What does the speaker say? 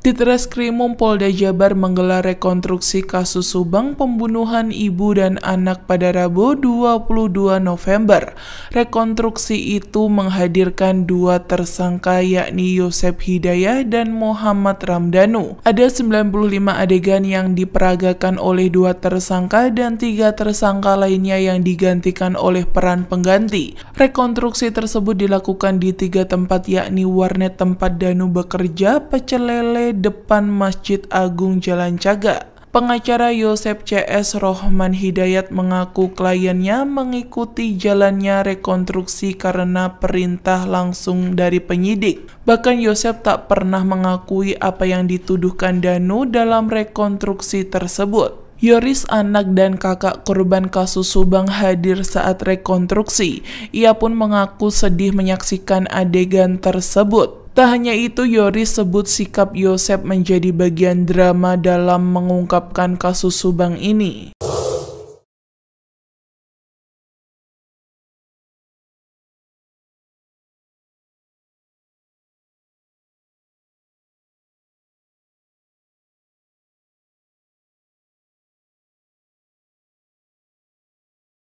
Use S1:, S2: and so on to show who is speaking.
S1: Di Ditreskrimum Polda Jabar menggelar rekonstruksi kasus Subang pembunuhan ibu dan anak pada Rabu 22 November. Rekonstruksi itu menghadirkan dua tersangka yakni Yosep Hidayah dan Muhammad Ramdanu. Ada 95 adegan yang diperagakan oleh dua tersangka dan tiga tersangka lainnya yang digantikan oleh peran pengganti. Rekonstruksi tersebut dilakukan di tiga tempat yakni warnet tempat Danu bekerja, Pecelele, depan Masjid Agung Jalan Caga. Pengacara Yosep CS Rohman Hidayat mengaku kliennya mengikuti jalannya rekonstruksi karena perintah langsung dari penyidik. Bahkan Yosep tak pernah mengakui apa yang dituduhkan Danu dalam rekonstruksi tersebut. Yoris anak dan kakak korban kasus Subang hadir saat rekonstruksi. Ia pun mengaku sedih menyaksikan adegan tersebut. Tak hanya itu, Yoris sebut sikap Yosep menjadi bagian drama dalam mengungkapkan kasus Subang ini.